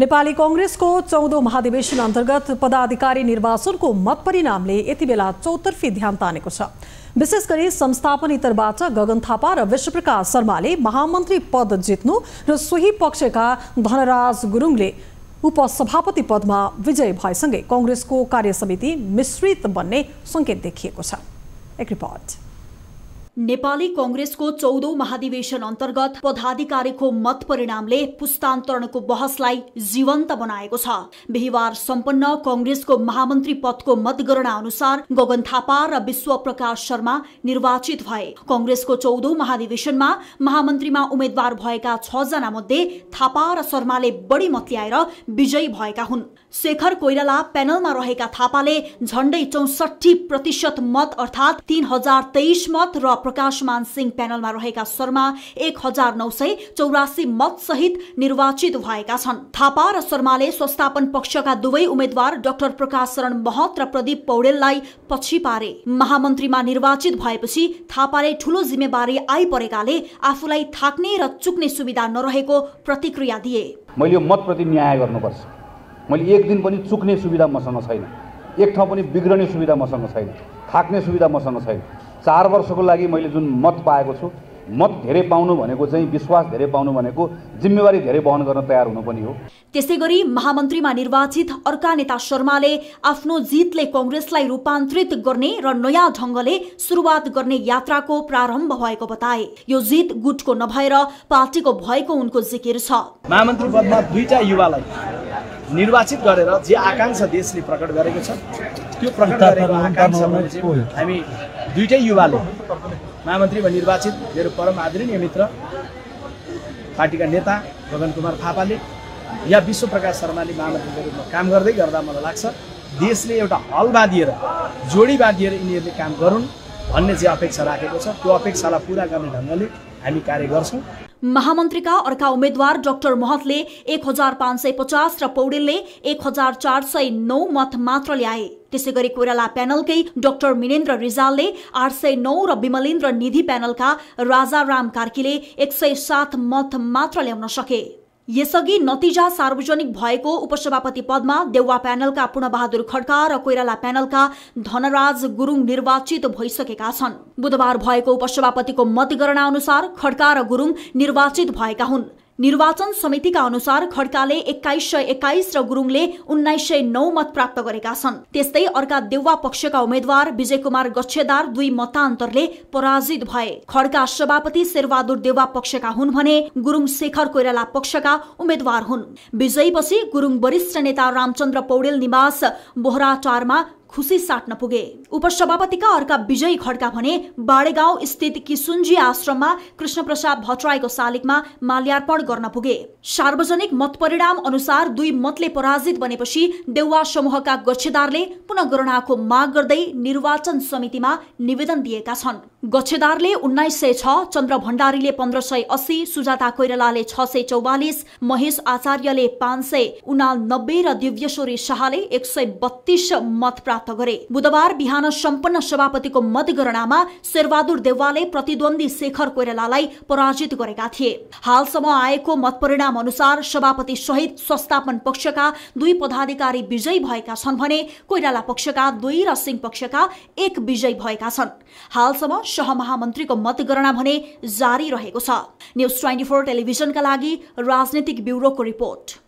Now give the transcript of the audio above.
नेपाली कङ्ग्रेसको चौधौँ महाधिवेशन अन्तर्गत पदाधिकारी निर्वाचनको मतपरिणामले यति बेला चौतर्फी ध्यान तानेको छ विशेष गरी संस्थापन इतरबाट गगन थापा र विश्वप्रकाश शर्माले महामन्त्री पद जित्नु र सोही पक्षका धनराज गुरुङले उपसभापति पदमा विजय भएसँगै कङ्ग्रेसको कार्यसमिति मिश्रित बन्ने सङ्केत देखिएको छ एक रिपोर्ट नेपाली कङ्ग्रेसको चौधौं महाधिवेशन अन्तर्गत पदाधिकारीको मत परिणामले पुस्तान्तरणको बहसलाई जीवन्त बनाएको छ बिहिबार सम्पन्न कङ्ग्रेसको महामन्त्री पदको मतगणना अनुसार गगन थापा र विश्व प्रकाश शर्मा निर्वाचित भए कंग्रेसको चौधौं महाधिवेशनमा महामन्त्रीमा उम्मेद्वार भएका छजना मध्ये थापा र शर्माले बढी मत ल्याएर विजयी भएका हुन् शेखर कोइराला प्यानलमा रहेका थापाले झण्डै चौसठी प्रतिशत मत अर्थात् तीन हजार तेइस मत र प्रकाशमान सिंह प्यानलमा रहेका शर्मा एक हजार नौ सय चौरासी मतसहित निर्वाचित भएका छन् थापा र शर्माले संस्थापन पक्षका दुवै उम्मेद्वार डाक्टर प्रकाश शरण महत र प्रदीप पौडेललाई पछि पारे महामन्त्रीमा निर्वाचित भएपछि थापाले ठूलो जिम्मेवारी आइपरेकाले आफूलाई थाक्ने र चुक्ने सुविधा नरहेको प्रतिक्रिया दिए मैले मतप्रति न्याय गर्नुपर्छ मैले एक दिन पनि चुक्ने सुविधा मसँग छैन एक ठाउँ पनि बिग्रने सुविधा मसँग छैन थाक्ने सुविधा मसँग छैन चार वर्षको लागि मैले जुन मत पाएको छु मत धेरै पाउनु भनेको चाहिँ विश्वास धेरै पाउनु भनेको जिम्मेवारी धेरै वहन गर्न तयार हुनु पनि हो त्यसै गरी महामन्त्रीमा निर्वाचित अर्का नेता शर्माले आफ्नो जितले कङ्ग्रेसलाई रूपान्तरित गर्ने र नयाँ ढङ्गले सुरुवात गर्ने यात्राको प्रारम्भ भएको बताए यो जित गुटको नभएर पार्टीको भएको उनको जिकिर छ महामन्त्री पदमा दुईटा युवालाई निर्वाचित गरेर जे आकाङ्क्षा देशले प्रकट गरेको छ त्यो प्रकट गरेको आकाङ्क्षा हामी दुईटै युवाले महामन्त्रीमा निर्वाचित मेरो परम आदरणीय मित्र पार्टीका नेता गगन कुमार थापाले या विश्व प्रकाश शर्माले महामन्त्रीको रूपमा काम गर्दै गर्दा मलाई लाग्छ देशले एउटा हल बाँधिएर जोडी बाँधिएर यिनीहरूले काम गरून् भन्ने चाहिँ अपेक्षा राखेको छ त्यो अपेक्षालाई पुरा गर्ने ढङ्गले हामी कार्य गर्छौँ महामन्त्रीका अर्का उम्मेद्वार डाक्टर महतले एक हजार पाँच सय पचास र पौडेलले एक हजार चार सय नौ मत मात्र ल्याए त्यसै गरी कोइराला प्यानलकै डाक्टर मिनेन्द्र रिजालले आठ सय नौ र विमलेन्द्र निधि प्यानलका राजा राम कार्कीले एक सय सात मत मात्र ल्याउन सके यसअघि नतिजा सार्वजनिक भएको उपसभापति पदमा देउवा प्यानलका पूर्णबहादुर खड्का र कोइराला प्यानलका धनराज गुरुङ निर्वाचित भइसकेका छन् बुधबार भएको उपसभापतिको मतगणना अनुसार खड्का र गुरुङ निर्वाचित भएका हुन् निर्वाचन समितिका अनुसार खड्काले एक्काइस सय एक्काइस र गुरुङले उन्नाइस सय नौ मत प्राप्त गरेका छन् त्यस्तै अर्का देउवा पक्षका उम्मेद्वार विजय कुमार गच्छेदार दुई मतान्तरले पराजित भए खड्का सभापति शेरबहादुर देउवा पक्षका हुन् भने गुरुङ शेखर कोइराला पक्षका उम्मेद्वार हुन् विजयपछि गुरुङ वरिष्ठ नेता रामचन्द्र पौडेल निवास बोहराटारमा खुसी साट्न पुगे उपसभापतिका अर्का विजय खड्का भने बाडेगाउँ स्थित किसुन्जी आश्रममा कृष्णप्रसाद भट्टराईको शालिगमा माल्यार्पण गर्न पुगे सार्वजनिक मतपरिणाम अनुसार दुई मतले पराजित बनेपछि देउवा समूहका गच्छेदारले पुनगणनाको माग गर्दै निर्वाचन समितिमा निवेदन दिएका छन् गच्छेदारले उन्नाइस सय छ चन्द्र भण्डारीले पन्ध्र सय अस्सी सुजाता कोइरालाले छ सय चौवालिस महेश आचार्यले पाँच सय उनानब्बे र दिव्यश्वरी शाहले एक सय बत्तीस मत प्राप्त प्राप्त गरे बुधबार बिहान सम्पन्न सभापतिको मतगणनामा शेरबहादुर देवालले प्रतिद्वन्दी शेखर कोइरालालाई पराजित गरेका थिए हालसम्म आएको मतपरिणाम अनुसार सभापति सहित संस्थापन पक्षका दुई पदाधिकारी विजयी भएका छन् भने कोइराला पक्षका दुई र सिंह पक्षका एक विजयी भएका छन् हालसम्म सहमहामन्त्रीको मतगणना भने जारी रहेको छ न्युज ट्वेन्टी फोर टेलिभिजनका लागि राजनीतिक ब्युरोको रिपोर्ट